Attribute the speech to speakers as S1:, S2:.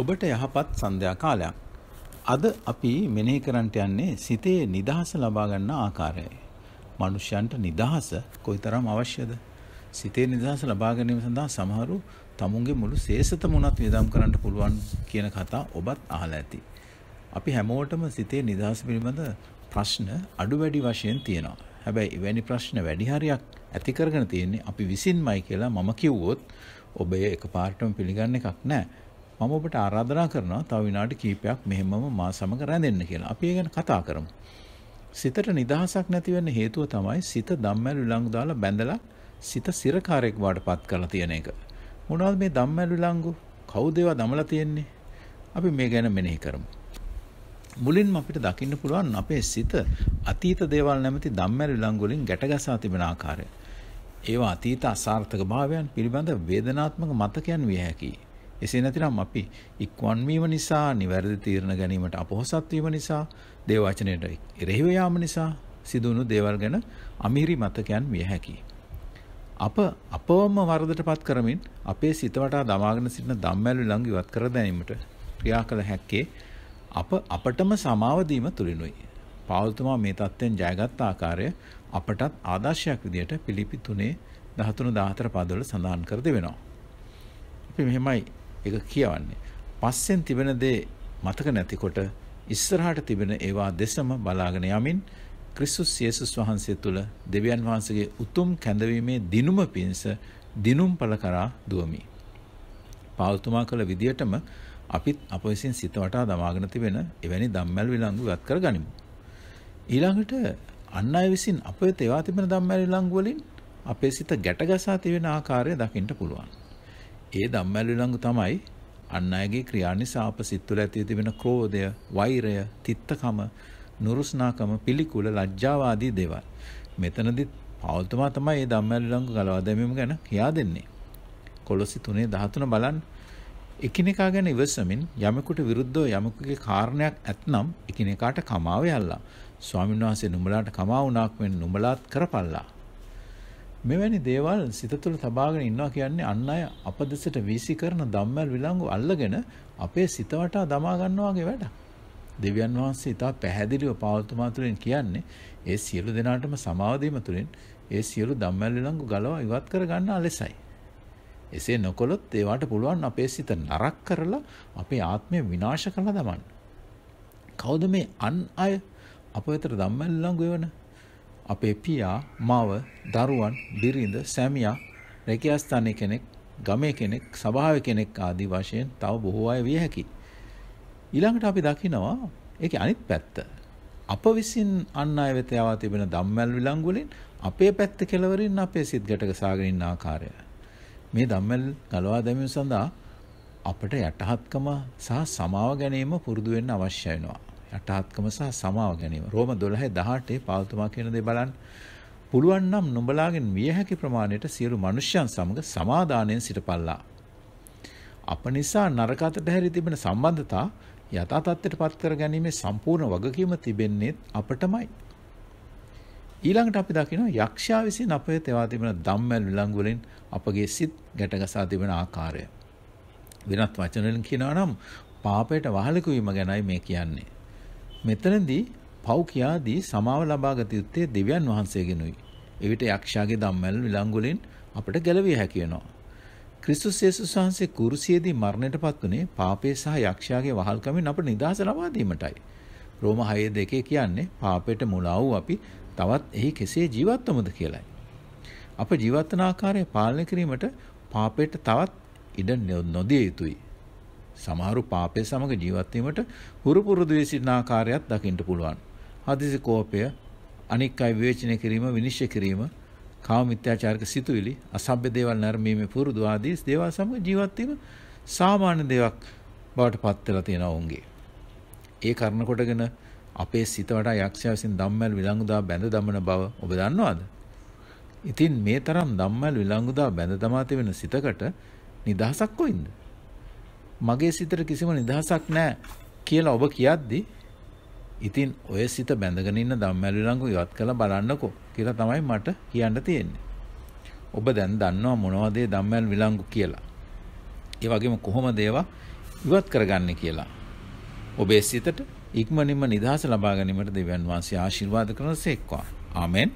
S1: ඔබට යහපත් සන්ධ්‍යා කාලයක්. අද අපි මෙනෙහි කරන්නට යන්නේ සිතේ නිදහස ලබා ගන්න ආකාරයයි. මනුෂ්‍යයන්ට නිදහස කොයිතරම් අවශ්‍යද? සිතේ නිදහස ලබා ගැනීම සඳහා සමහරු තමුන්ගේ මුළු ශේෂතමුණත් වියදම් කරන්න පුළුවන් කියන කතා ඔබත් අහලා ඇති. අපි හැමෝටම සිතේ නිදහස පිළිබඳ ප්‍රශ්න අඩු වැඩි වශයෙන් තියෙනවා. හැබැයි එවැනි ප්‍රශ්න වැඩි හරියක් ඇති කරගෙන තියෙන්නේ අපි විසින්මයි කියලා මම කිව්වොත් ඔබ එකපාරටම පිළිගන්න එකක් නැහැ. මම ඔබට ආරාධනා කරනවා තව විනාඩි කිහිපයක් මෙහෙමම මා සමග රැඳෙන්න කියලා. අපි ඒ ගැන කතා කරමු. සිතට නිදහසක් නැති වෙන්න හේතුව තමයි සිත ධම්මැලු විලංගු දාලා බැඳලා සිත සිරකාරයක් වඩපත් කරලා තියෙන එක. මොනවද මේ ධම්මැලු විලංගු? කවුද ඒවා දමලා තියෙන්නේ? අපි මේ ගැන මෙනෙහි කරමු. මුලින්ම අපිට දකින්න පුළුවන් අපේ සිත අතීත දේවල් නැමැති ධම්මැලු විලංගු වලින් ගැටගසා තිබෙන ආකාරය. ඒවා අතීත අසාර්ථක භාවයන් පිළිබඳ වේදනාත්මක මතකයන් විය හැකියි. එසේ නැතිනම් අපි ඉක්වන් වීම නිසා නිවැරදි තීරණ ගැනීමට අපොහසත් වීම නිසා දේවචනයට එරෙහිව යාම නිසා සිදුණු දේවල් ගැන අමිහිරිමතකයන් විය හැකියි. අප අපවම වරදටපත් කරමින් අපේ සිත වටා දමාගෙන සිටින ධම්මැලි ළඟ ඉවත් කර දැමීමට ක්‍රියා කළ හැක්කේ අප අපටම සමාව දීම තුලිනුයි. පාවුල්තුමා මේ தත්ත්වෙන් ජයගත් ආකාරය අපටත් ආදර්ශයක් විදියට පිළිපි 3 13 14 පදවල සඳහන් කර දෙවෙනවා. අපි මෙහෙමයි ඒක කියවන්නේ. පස්සෙන් තිබෙන දේ මතක නැතිකොට ඉස්සරහට තිබෙන ඒවා දෙසම බලාගෙන යමින් ක්‍රිස්තුස් යේසුස් වහන්සේ තුළ දෙවියන් වහන්සේගේ උතුම් කැඳවීමේ දිනුම පිණිස දිනුම් පල කරා දුවමි. පාවතුමා කළ විදියටම අපිත් අප විසින් සිත වටා දමාගෙන තිබෙන එවැනි ධම්මැල් විලංගු ඉවත් කර ගනිමු. ඊළඟට අන් අය විසින් අප වෙත ඒවා තිබෙන ධම්මැල් විලංගු වලින් අපේ සිත ගැටගසා තිබෙන ආකාරය දකින්න පුළුවන්. ඒ ධම්මැලි ළඟ තමයි අන් අයගේ ක්‍රියා නිසා අප සිත් තුළ ඇති තිබෙන ක්‍රෝධය, වෛරය, තිත්තකම, නුරුස්නාකම, පිළිකුල, ලැජ්ජාව ආදී දේවල්. මෙතනදිත් පෞල්තුමා තමයි මේ ධම්මැලි ළඟ ගලවා දැමීම ගැන කියා දෙන්නේ. කොළොසි 3:13 බලන්න. එකිනෙකා ගැන ඉවසමින් යමෙකුට විරුද්ධව යමෙකුගේ කාරණයක් ඇත්නම් එකිනෙකාට කමාව යල්ලා. ස්වාමීන් වහන්සේ නුඹලාට කමා වුණාක් වෙන නුඹලාත් කරපල්ලා. මෙවැනි දේවල් සිත තුළ තබාගෙන ඉන්නවා කියන්නේ අන් අය අපදෙසට වීසි කරන ධම්මල් විලංගු අල්ලගෙන අපේ සිත වටා දමා ගන්නවා වගේ වැඩක්. දෙවියන් වහන්සේ ඉතා පැහැදිලිව පාවතුමා තුළින් කියන්නේ ඒ සියලු දෙනාටම සමාව දීම තුළින් ඒ සියලු ධම්මල් විලංගු ගලවා ඉවත් කර ගන්නා ලෙසයි. එසේ නොකොලොත් ඒවට පුළුවන් අපේ සිත නරක් කරලා අපේ ආත්මය විනාශ කරලා දමන්න. කවුද මේ අන් අය අප වෙතට ධම්මල් විලංගු වෙවනේ? අපේ පියා, මව, දරුවන්, බිරිඳ, සැමියා, රැකියාස්ථානයේ කෙනෙක්, ගමේ කෙනෙක්, සභාවේ කෙනෙක් ආදී වශයෙන් තව බොහෝ අය විය හැකියි. ඊළඟට අපි දකිනවා ඒකේ අනිත් පැත්ත. අප විසින් අන් අය වෙත යවා තිබෙන ධම්මැල් විලංගු වලින් අපේ පැත්ත කෙලවරින් අපේ සිත් ගැටක සාගෙන ඉන්න ආකාරය. මේ ධම්මැල් ගලවා දැමීම සඳහා අපට යටහත්කම සහ සමාව ගැනීම පුරුදු වෙන්න අවශ්‍ය වෙනවා. යටහත්කම සහ සමාව ගැනීම. රෝම 12:18 පාවතුමා කියන දේ බලන්න. පුළුවන් නම් නුඹලාගෙන් විය හැකි ප්‍රමාණයට සියලු මිනිසයන් සමග සමාදානයෙන් සිටපල්ලා. අප නිසා නරක අතට හැරී තිබෙන සම්බන්ධතා යථා තත්ත්වයට පත් කර ගැනීමේ සම්පූර්ණ වගකීම තිබෙන්නේ අපටමයි. ඊළඟට අපි දකිනවා යක්ෂයා විසින් අපේ තෙවා තිබෙන ධම්මැල් විලංගු වලින් අපගේ සිත් ගැටගසා තිබෙන ආකාරය. වෙනත් වචන වලින් කියනවා නම් පාපයට වහලක වීම ගැනයි මේ කියන්නේ. මෙතනදී පව් කියාදී සමාව ලබාගත යුත්තේ දෙවියන් වහන්සේගෙනුයි. එවිට යක්ෂයාගේ ධම්මැල විලංගුලින් අපට ගැලවිය හැකි වෙනවා. ක්‍රිස්තුස් යේසුස් වහන්සේ කුරුසියේදී මරණයටපත් වුනේ පාපේ සහ යක්ෂයාගේ වහල්කමින් අපට නිදහස ලබා දීමටයි. රෝම 6:2 කියන්නේ පාපයට මුලා වූ අපි තවත් එහි කෙසේ ජීවත්වමුද කියලයි. අප ජීවත්වන ආකාරය පාලනය කිරීමට පාපයට තවත් ඉඩ නොදිය යුතුයි. සමහරු පාපය සමග ජීවත් වීමට හුරු පුරුදු වී සිටින ආකාරයක් දකින්න පුළුවන්. හදිසි කෝපය, අනික් අය විවේචනය කිරීම, විනිශ්චය කිරීම, කාම මිත්‍යාචාරක සිතුවිලි, අසභ්‍ය දේවල් නර්මීමේ පුරුදු ආදී දේවල් සමග ජීවත් වීම සාමාන්‍ය දෙයක් බවට පත් වෙලා තියෙනවා උන්ගේ. ඒ කර්ණ කොටගෙන අපේ සිත වඩා යක්ෂයා විසින් ධම්මල් විලංගුදා බැඳ දමන බව ඔබ දන්නවද? ඉතින් මේ තරම් ධම්මල් විලංගුදා බැඳ දමා තිබෙන සිතකට නිදහසක් කොයින්ද? මගේ සිතට කිසිම නිදහසක් නැහැ කියලා ඔබ කියද්දි ඉතින් ඔය සිත බැඳගෙන ඉන්න ධම්මැලි ලඟු ඉවත් කරලා බලන්නකෝ කියලා තමයි මට කියන්න තියෙන්නේ. ඔබ දැන් දන්නවා මොනවද ඒ ධම්මැල් විලංගු කියලා. ඒ වගේම කොහොමද ඒවා ඉවත් කරගන්නේ කියලා. ඔබේ සිතට ඉක්මනින්ම නිදහස ලබා ගැනීමට දෙවියන් වහන්සේ ආශිර්වාද කරන සේක්වා. ආමෙන්.